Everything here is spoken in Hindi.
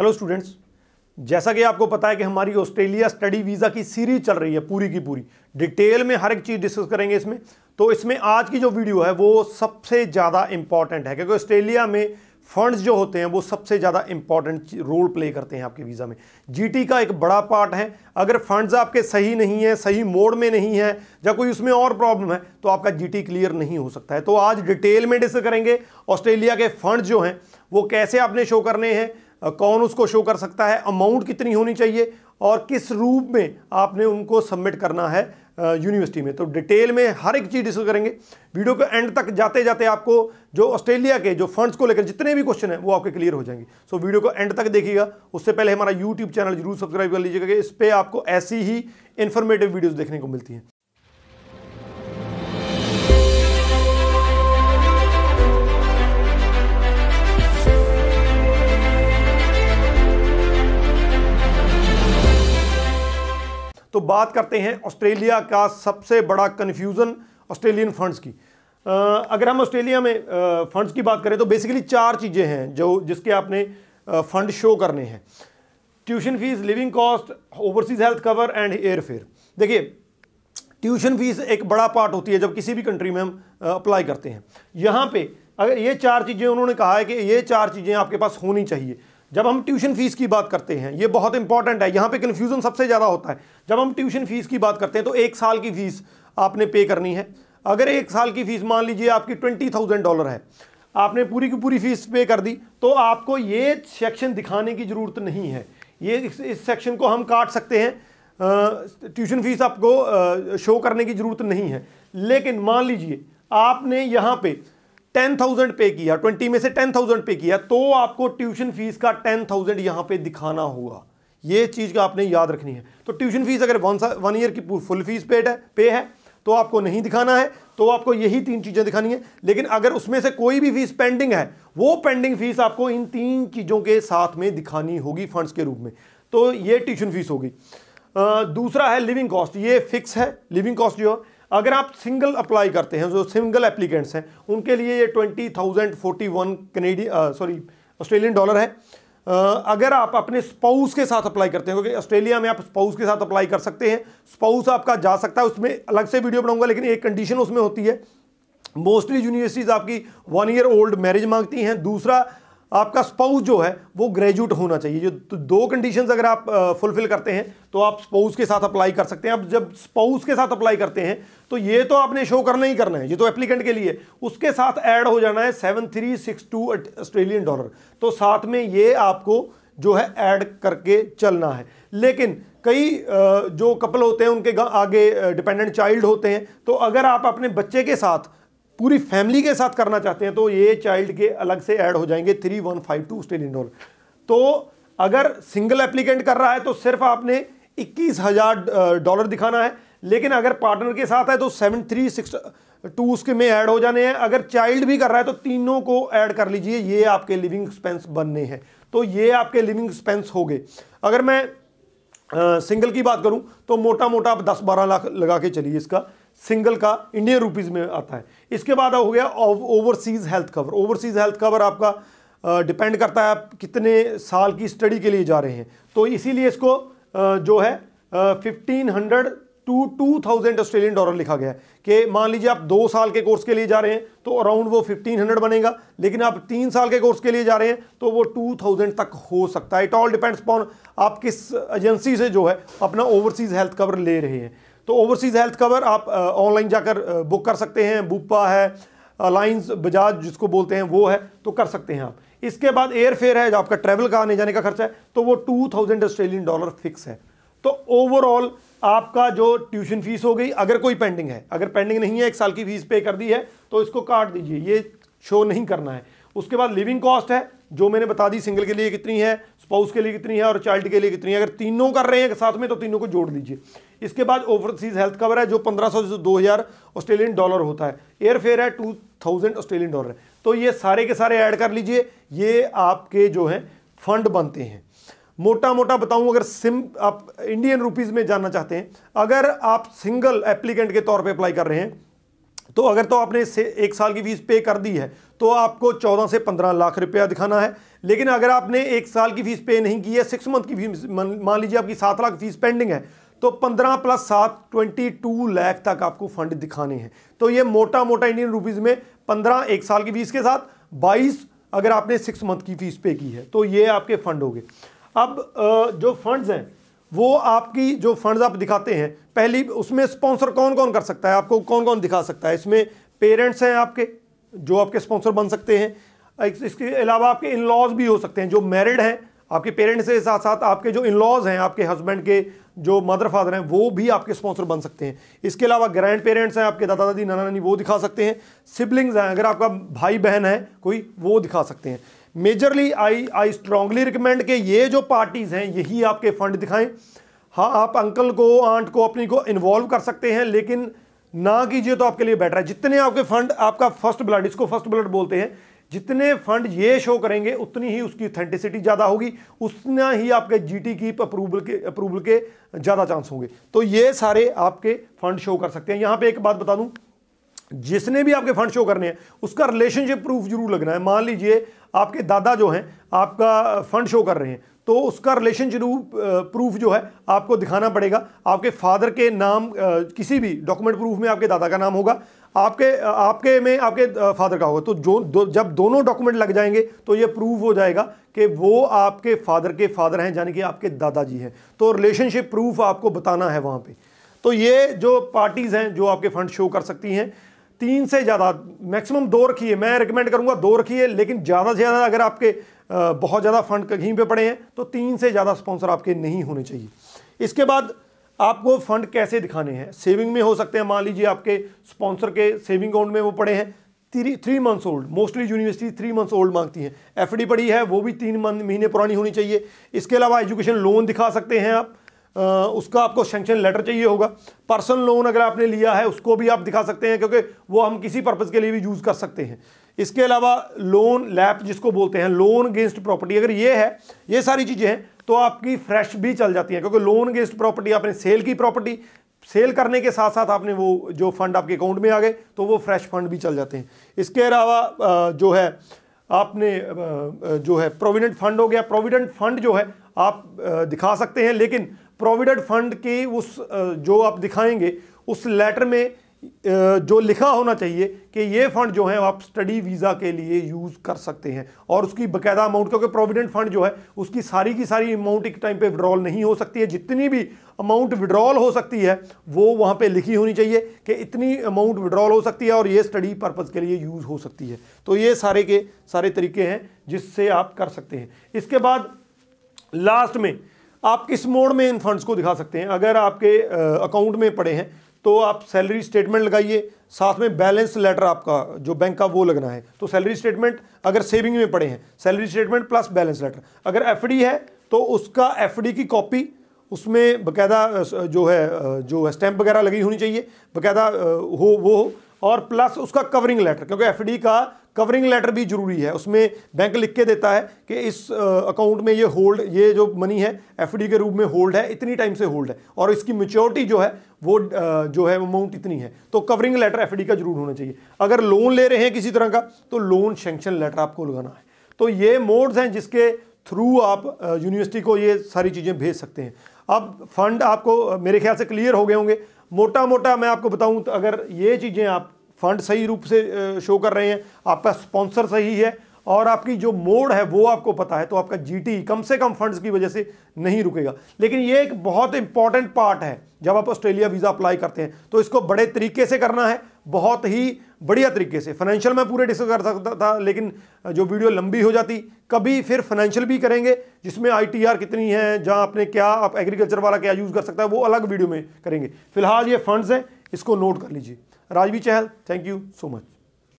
हेलो स्टूडेंट्स जैसा कि आपको पता है कि हमारी ऑस्ट्रेलिया स्टडी वीज़ा की सीरीज चल रही है पूरी की पूरी डिटेल में हर एक चीज़ डिस्कस करेंगे इसमें तो इसमें आज की जो वीडियो है वो सबसे ज़्यादा इंपॉर्टेंट है क्योंकि ऑस्ट्रेलिया में फंड्स जो होते हैं वो सबसे ज़्यादा इंपॉर्टेंट रोल प्ले करते हैं आपके वीज़ा में जी का एक बड़ा पार्ट है अगर फंड्स आपके सही नहीं है सही मोड में नहीं है या कोई उसमें और प्रॉब्लम है तो आपका जी क्लियर नहीं हो सकता है तो आज डिटेल में डिस्कस करेंगे ऑस्ट्रेलिया के फंड जो हैं वो कैसे आपने शो करने हैं कौन उसको शो कर सकता है अमाउंट कितनी होनी चाहिए और किस रूप में आपने उनको सबमिट करना है यूनिवर्सिटी में तो डिटेल में हर एक चीज़ डिस्कस करेंगे वीडियो के एंड तक जाते जाते आपको जो ऑस्ट्रेलिया के जो फंड्स को लेकर जितने भी क्वेश्चन हैं वो आपके क्लियर हो जाएंगे सो so, वीडियो को एंड तक देखिएगा उससे पहले हमारा यूट्यूब चैनल जरूर सब्सक्राइब कर लीजिएगा कि इस पर आपको ऐसी ही इन्फॉर्मेटिव वीडियोज़ देखने को मिलती हैं तो बात करते हैं ऑस्ट्रेलिया का सबसे बड़ा कन्फ्यूज़न ऑस्ट्रेलियन फंड्स की आ, अगर हम ऑस्ट्रेलिया में फंड्स की बात करें तो बेसिकली चार चीज़ें हैं जो जिसके आपने फंड शो करने हैं tuition fees living cost overseas health cover and airfare देखिए ट्यूशन फीस एक बड़ा पार्ट होती है जब किसी भी कंट्री में हम अप्लाई करते हैं यहाँ पे अगर ये चार चीज़ें उन्होंने कहा है कि ये चार चीज़ें आपके पास होनी चाहिए जब हम ट्यूशन फीस की बात करते हैं ये बहुत इंपॉर्टेंट है यहाँ पे कन्फ्यूज़न सबसे ज़्यादा होता है जब हम ट्यूशन फीस की बात करते हैं तो एक साल की फ़ीस आपने पे करनी है अगर एक साल की फ़ीस मान लीजिए आपकी ट्वेंटी थाउजेंड डॉलर है आपने पूरी की पूरी फ़ीस पे कर दी तो आपको ये सेक्शन दिखाने की ज़रूरत नहीं है ये इस सेक्शन को हम काट सकते हैं ट्यूशन फीस आपको शो करने की ज़रूरत नहीं है लेकिन मान लीजिए आपने यहाँ पर टेन थाउजेंड पे किया ट्वेंटी में से टेन थाउजेंड पे किया तो आपको ट्यूशन फीस का टेन थाउजेंड यहां पर दिखाना होगा ये चीज़ का आपने याद रखनी है तो ट्यूशन फीस अगर वन वन ईयर की फुल फीस पेड है पे है तो आपको नहीं दिखाना है तो आपको यही तीन चीज़ें दिखानी है लेकिन अगर उसमें से कोई भी फीस पेंडिंग है वो पेंडिंग फीस आपको इन तीन चीज़ों के साथ में दिखानी होगी फंड्स के रूप में तो ये ट्यूशन फीस होगी दूसरा है लिविंग कॉस्ट ये फिक्स है लिविंग कॉस्ट जो है अगर आप सिंगल अप्लाई करते हैं जो सिंगल एप्लीकेंट्स हैं उनके लिए ये twenty thousand forty one Canadian sorry Australian dollar है Uh, अगर आप अपने स्पाउस के साथ अप्लाई करते हैं क्योंकि ऑस्ट्रेलिया में आप स्पाउस के साथ अप्लाई कर सकते हैं स्पाउस आपका जा सकता है उसमें अलग से वीडियो बनाऊंगा लेकिन एक कंडीशन उसमें होती है मोस्टली यूनिवर्सिटीज़ आपकी वन ईयर ओल्ड मैरिज मांगती हैं दूसरा आपका स्पाउस जो है वो ग्रेजुएट होना चाहिए जो दो कंडीशंस अगर आप फुलफिल करते हैं तो आप स्पाउस के साथ अप्लाई कर सकते हैं अब जब स्पाउस के साथ अप्लाई करते हैं तो ये तो आपने शो करना ही करना है ये तो एप्लीकेंट के लिए उसके साथ ऐड हो जाना है seven three six two Australian dollar तो साथ में ये आपको जो है ऐड करके चलना है लेकिन कई जो कपल होते हैं उनके आगे डिपेंडेंट चाइल्ड होते हैं तो अगर आप अपने बच्चे के साथ पूरी फैमिली के साथ करना चाहते हैं तो ये चाइल्ड के अलग से ऐड हो जाएंगे three one five two state indoor तो अगर सिंगल एप्लीकेंट कर रहा है तो सिर्फ आपने इक्कीस हज़ार डॉलर दिखाना है लेकिन अगर पार्टनर के साथ है तो सेवन थ्री सिक्स टू उसके में ऐड हो जाने हैं अगर चाइल्ड भी कर रहा है तो तीनों को ऐड कर लीजिए ये आपके लिविंग एक्सपेंस बनने हैं तो ये आपके लिविंग एक्सपेंस हो गए अगर मैं सिंगल की बात करूं तो मोटा मोटा आप दस बारह लाख लगा के चलिए इसका सिंगल का इंडियन रुपीज़ में आता है इसके बाद हो गया overseas health cover overseas health cover आपका डिपेंड करता है आप कितने साल की स्टडी के लिए जा रहे हैं तो इसीलिए इसको जो है fifteen hundred two two thousand Australian dollar लिखा गया है कि मान लीजिए आप दो साल के कोर्स के लिए जा रहे हैं तो अराउंड वो फिफ्टीन हंड्रेड बनेगा लेकिन आप तीन साल के कोर्स के लिए जा रहे हैं तो वो टू थाउजेंड तक हो सकता है इट ऑल डिपेंड्स अपॉन आप किस एजेंसी से जो है अपना ओवरसीज़ हेल्थ कवर ले रहे हैं तो ओवरसीज़ हेल्थ कवर आप ऑनलाइन जाकर बुक कर सकते हैं बुप्पा है अलाइंस बजाज जिसको बोलते हैं वो है तो कर सकते हैं आप इसके बाद एयर फेयर है जो आपका ट्रैवल का आने जाने का खर्चा है तो वो two thousand Australian dollar fix है तो ओवरऑल आपका जो ट्यूशन फीस हो गई अगर कोई पेंडिंग है अगर पेंडिंग नहीं है एक साल की फीस पे कर दी है तो इसको काट दीजिए ये शो नहीं करना है उसके बाद लिविंग कॉस्ट है जो मैंने बता दी सिंगल के लिए कितनी है स्पाउस के लिए कितनी है और चाइल्ड के लिए कितनी है अगर तीनों कर रहे हैं साथ में तो तीनों को जोड़ लीजिए इसके बाद ओवरसीज हेल्थ कवर है जो 1500 से 2000 ऑस्ट्रेलियन डॉलर होता है एयरफेयर है 2000 ऑस्ट्रेलियन डॉलर है तो ये सारे के सारे ऐड कर लीजिए ये आपके जो हैं फंड बनते हैं मोटा मोटा बताऊं अगर सिम आप इंडियन रुपीज़ में जानना चाहते हैं अगर आप सिंगल एप्लीकेंट के तौर पे अप्लाई कर रहे हैं तो अगर तो आपने एक साल की फीस पे कर दी है तो आपको चौदह से पंद्रह लाख रुपया दिखाना है लेकिन अगर आपने एक साल की फीस पे नहीं की है सिक्स मंथ की फीस मान लीजिए आपकी सात लाख फीस पेंडिंग है तो पंद्रह प्लस सात ट्वेंटी टू लाख तक आपको फंड दिखाने हैं तो ये मोटा मोटा इंडियन रुपीज़ में पंद्रह एक साल की फीस के साथ बाईस अगर आपने सिक्स मंथ की फीस पे की है तो ये आपके फंड हो गए अब जो फंड्स हैं वो आपकी जो फंड्स आप दिखाते हैं पहली उसमें स्पॉन्सर कौन कौन कर सकता है आपको कौन कौन दिखा सकता है इसमें पेरेंट्स हैं आपके जो आपके स्पॉन्सर बन सकते हैं इसके अलावा आपके इन लॉज भी हो सकते हैं जो मैरिड हैं आपके पेरेंट्स के साथ साथ आपके जो इन लॉज हैं आपके हस्बैंड के जो मदर फादर हैं वो भी आपके स्पॉन्सर बन सकते हैं इसके अलावा ग्रैंड पेरेंट्स हैं आपके दादा दादी नाना नानी वो दिखा सकते हैं सिबलिंग्स हैं अगर आपका भाई बहन है कोई वो दिखा सकते हैं majorly I I strongly recommend कि ये जो पार्टीज़ हैं यही आपके फंड दिखाएं हाँ आप अंकल को आंट को अपनी को इन्वॉल्व कर सकते हैं लेकिन ना कीजिए तो आपके लिए बेटर है जितने आपके फंड आपका फर्स्ट ब्लड इसको फर्स्ट ब्लड बोलते हैं जितने फंड ये शो करेंगे उतनी ही उसकी ऑथेंटिसिटी ज़्यादा होगी उतना ही आपके टी की अप्रूवल के अप्रूवल के ज़्यादा चांस होंगे तो ये सारे आपके फंड शो कर सकते हैं यहाँ पे एक बात बता दूँ जिसने भी आपके फंड शो करने हैं उसका रिलेशनशिप प्रूफ जरूर लगना है मान लीजिए आपके दादा जो हैं आपका फंड शो कर रहे हैं तो उसका रिलेशनशिप प्रूफ जो है आपको दिखाना पड़ेगा आपके फादर के नाम किसी भी डॉक्यूमेंट प्रूफ में आपके दादा का नाम होगा आपके आपके में आपके फादर का होगा तो जो दो, जब दोनों डॉक्यूमेंट लग जाएंगे तो ये प्रूफ हो जाएगा कि वो आपके फादर के फादर हैं यानी कि आपके दादाजी हैं तो रिलेशनशिप प्रूफ आपको बताना है वहाँ पर तो ये जो पार्टीज़ हैं जो आपके फंड शो कर सकती हैं तीन से ज़्यादा मैक्सिमम दो रखिए मैं रिकमेंड करूँगा दो रखिए लेकिन ज़्यादा से ज़्यादा अगर आपके बहुत ज़्यादा फंड कहीं पे पड़े हैं तो तीन से ज़्यादा स्पॉन्सर आपके नहीं होने चाहिए इसके बाद आपको फंड कैसे दिखाने हैं सेविंग में हो सकते हैं मान लीजिए आपके स्पॉन्सर के सेविंग अकाउंट में वो पड़े हैं three three months old mostly university three months old मांगती हैं एफ पड़ी है वो भी तीन महीने पुरानी होनी चाहिए इसके अलावा एजुकेशन लोन दिखा सकते हैं आप उसका आपको सेंक्शन लेटर चाहिए होगा पर्सनल लोन अगर आपने लिया है उसको भी आप दिखा सकते हैं क्योंकि वो हम किसी पर्पज़ के लिए भी यूज़ कर सकते हैं इसके अलावा लोन लैप जिसको बोलते हैं लोन अगेंस्ट प्रॉपर्टी अगर ये है ये सारी चीज़ें हैं तो आपकी फ्रेश भी चल जाती हैं क्योंकि लोन अगेंस्ट प्रॉपर्टी आपने सेल की प्रॉपर्टी सेल करने के साथ साथ आपने वो जो फंड आपके अकाउंट में आ गए तो वो फ्रेश फंड भी चल जाते हैं इसके अलावा जो है आपने जो है प्रोविडेंट फंड हो गया प्रोविडेंट फंड जो है आप दिखा सकते हैं लेकिन प्रोविडेंट फंड की उस जो आप दिखाएंगे उस लेटर में जो लिखा होना चाहिए कि ये फंड जो है आप स्टडी वीज़ा के लिए यूज़ कर सकते हैं और उसकी बकायदा अमाउंट क्योंकि प्रोविडेंट फंड जो है उसकी सारी की सारी अमाउंट एक टाइम पे विड्रॉल नहीं हो सकती है जितनी भी अमाउंट विड्रॉल हो सकती है वो वहाँ पे लिखी होनी चाहिए कि इतनी अमाउंट विड्रॉल हो सकती है और ये स्टडी पर्पज़ के लिए यूज़ हो सकती है तो ये सारे के सारे तरीके हैं जिससे आप कर सकते हैं इसके बाद लास्ट में आप किस मोड में इन फंड्स को दिखा सकते हैं अगर आपके अकाउंट में पड़े हैं तो आप सैलरी स्टेटमेंट लगाइए साथ में बैलेंस लेटर आपका जो बैंक का वो लगना है तो सैलरी स्टेटमेंट अगर सेविंग में पड़े हैं salary statement plus balance letter अगर एफडी है तो उसका एफडी की कॉपी उसमें बकायदा जो है जो है स्टैंप वगैरह लगी होनी चाहिए बकायदा हो वो हो और प्लस उसका कवरिंग लेटर क्योंकि एफ का कवरिंग लेटर भी जरूरी है उसमें बैंक लिख के देता है कि इस अकाउंट में ये होल्ड ये जो मनी है एफडी के रूप में होल्ड है इतनी टाइम से होल्ड है और इसकी मेच्योरिटी जो है वो जो है अमाउंट इतनी है तो कवरिंग लेटर एफडी का जरूर होना चाहिए अगर लोन ले रहे हैं किसी तरह का तो लोन सेंक्शन लेटर आपको लगाना है तो ये मोड्स हैं जिसके थ्रू आप यूनिवर्सिटी को ये सारी चीज़ें भेज सकते हैं अब फंड आपको मेरे ख्याल से क्लियर हो गए होंगे मोटा मोटा मैं आपको बताऊं तो अगर ये चीज़ें आप फंड सही रूप से शो कर रहे हैं आपका स्पॉन्सर सही है और आपकी जो मोड है वो आपको पता है तो आपका जीटी कम से कम फंड्स की वजह से नहीं रुकेगा लेकिन ये एक बहुत इंपॉर्टेंट पार्ट है जब आप ऑस्ट्रेलिया वीज़ा अप्लाई करते हैं तो इसको बड़े तरीके से करना है बहुत ही बढ़िया तरीके से फाइनेंशियल मैं पूरे डिस्कस कर सकता था लेकिन जो वीडियो लंबी हो जाती कभी फिर फाइनेंशियल भी करेंगे जिसमें आई कितनी है जहाँ आपने क्या आप एग्रीकल्चर वाला क्या यूज़ कर सकता है वो अलग वीडियो में करेंगे फिलहाल ये फंड्स हैं इसको नोट कर लीजिए Rajvi Chahal thank you so much